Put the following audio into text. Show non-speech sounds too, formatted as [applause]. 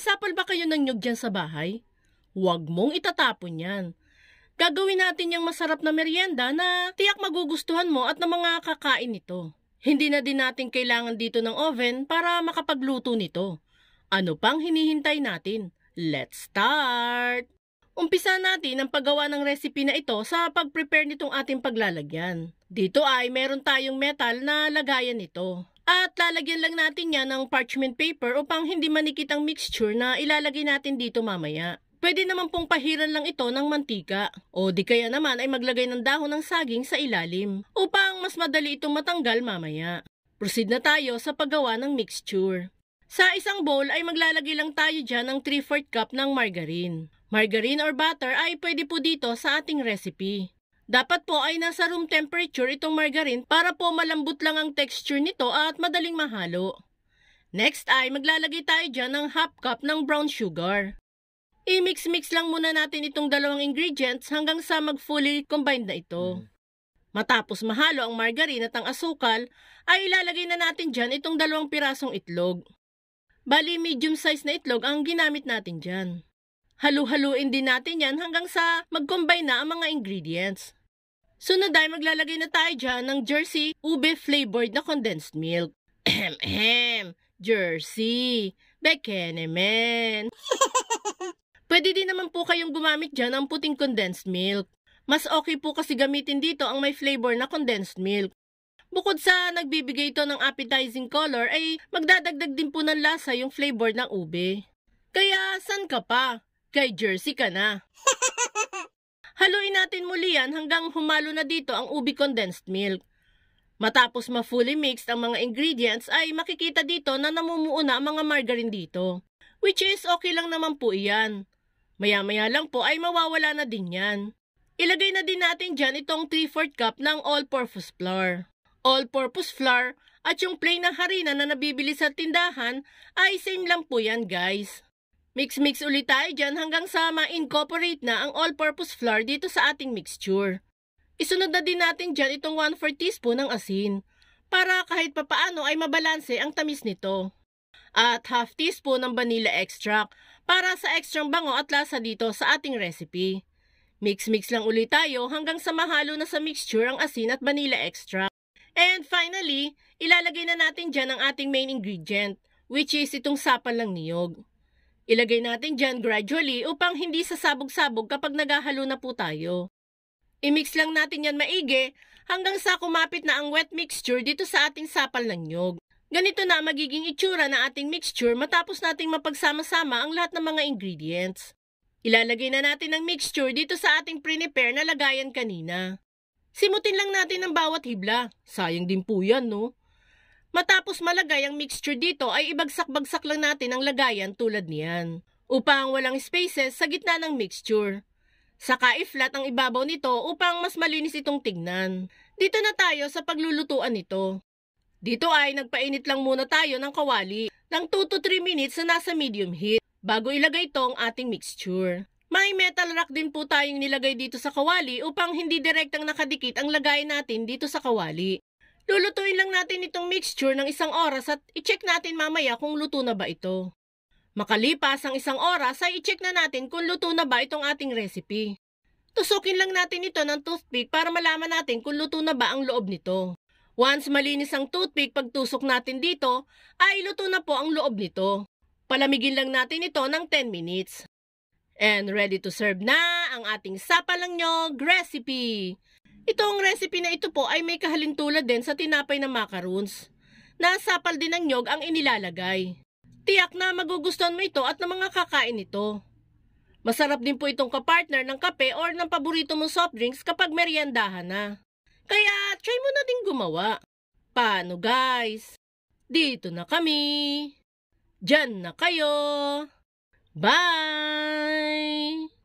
nagsisapal ba kayo ng nyug dyan sa bahay? Huwag mong itatapon yan. Gagawin natin yung masarap na merienda na tiyak magugustuhan mo at na mga kakain nito. Hindi na din natin kailangan dito ng oven para makapagluto nito. Ano pang hinihintay natin? Let's start! Umpisa natin ang paggawa ng recipe na ito sa pag-prepare nitong ating paglalagyan. Dito ay meron tayong metal na lagayan nito. At lalagyan lang natin yan ng parchment paper upang hindi manikit ang mixture na ilalagay natin dito mamaya. Pwede naman pong pahiran lang ito ng mantika. O di kaya naman ay maglagay ng dahon ng saging sa ilalim upang mas madali itong matanggal mamaya. Proceed na tayo sa paggawa ng mixture. Sa isang bowl ay maglalagay lang tayo dyan ng 3 4 cup ng margarine. Margarine or butter ay pwede po dito sa ating recipe. Dapat po ay nasa room temperature itong margarine para po malambot lang ang texture nito at madaling mahalo. Next ay maglalagay tayo dyan ng half cup ng brown sugar. I-mix-mix lang muna natin itong dalawang ingredients hanggang sa mag-fully combined na ito. Mm-hmm. Matapos mahalo ang margarine at ang asukal, ay ilalagay na natin dyan itong dalawang pirasong itlog. Bali, medium size na itlog ang ginamit natin dyan. Halu-haluin din natin yan hanggang sa mag-combine na ang mga ingredients. Sunod ay maglalagay na tayo dyan ng Jersey ube flavored na condensed milk. Ahem, ahem. Jersey. Bekenemen. [laughs] Pwede din naman po kayong gumamit dyan ng puting condensed milk. Mas okay po kasi gamitin dito ang may flavor na condensed milk. Bukod sa nagbibigay ito ng appetizing color, ay magdadagdag din po ng lasa yung flavor ng ube. Kaya, san ka pa? Kay Jersey ka na. [laughs] Haluin natin muli yan hanggang humalo na dito ang ubi condensed milk. Matapos ma-fully mixed ang mga ingredients ay makikita dito na namumuo na ang mga margarine dito. Which is okay lang naman po iyan. Maya-maya lang po ay mawawala na din yan. Ilagay na din natin dyan itong 3-4 cup ng all-purpose flour. All-purpose flour at yung plain na harina na nabibili sa tindahan ay same lang po yan guys. Mix-mix ulit tayo dyan hanggang sa ma-incorporate na ang all-purpose flour dito sa ating mixture. Isunod na din natin dyan itong 1 4 teaspoon ng asin para kahit papaano ay mabalanse ang tamis nito. At half teaspoon ng vanilla extract para sa ekstrang bango at lasa dito sa ating recipe. Mix-mix lang ulit tayo hanggang sa mahalo na sa mixture ang asin at vanilla extract. And finally, ilalagay na natin dyan ang ating main ingredient, which is itong sapa lang niyog. Ilagay natin dyan gradually upang hindi sasabog-sabog kapag naghahalo na po tayo. I-mix lang natin yan maigi hanggang sa kumapit na ang wet mixture dito sa ating sapal ng nyog. Ganito na magiging itsura na ating mixture matapos nating mapagsama-sama ang lahat ng mga ingredients. Ilalagay na natin ang mixture dito sa ating pre-prepare na lagayan kanina. Simutin lang natin ang bawat hibla. Sayang din po yan, no? Matapos malagay ang mixture dito ay ibagsak-bagsak lang natin ang lagayan tulad niyan. Upang walang spaces sa gitna ng mixture. Saka i-flat ang ibabaw nito upang mas malinis itong tignan. Dito na tayo sa paglulutuan nito. Dito ay nagpainit lang muna tayo ng kawali ng 2 to 3 minutes na nasa medium heat bago ilagay itong ating mixture. May metal rack din po tayong nilagay dito sa kawali upang hindi direktang nakadikit ang lagay natin dito sa kawali. Lulutuin lang natin itong mixture ng isang oras at i-check natin mamaya kung luto na ba ito. Makalipas ang isang oras ay i-check na natin kung luto na ba itong ating recipe. Tusukin lang natin ito ng toothpick para malaman natin kung luto na ba ang loob nito. Once malinis ang toothpick pagtusok natin dito, ay luto na po ang loob nito. Palamigin lang natin ito ng 10 minutes. And ready to serve na ang ating sapalang nyo recipe. Itong recipe na ito po ay may kahalintulad din sa tinapay na macaroons. Nasapal din ng nyog ang inilalagay. Tiyak na magugustuhan mo ito at ng mga kakain nito. Masarap din po itong kapartner ng kape or ng paborito mong soft drinks kapag meriendahan na. Kaya try mo na din gumawa. Paano guys? Dito na kami. Diyan na kayo. Bye!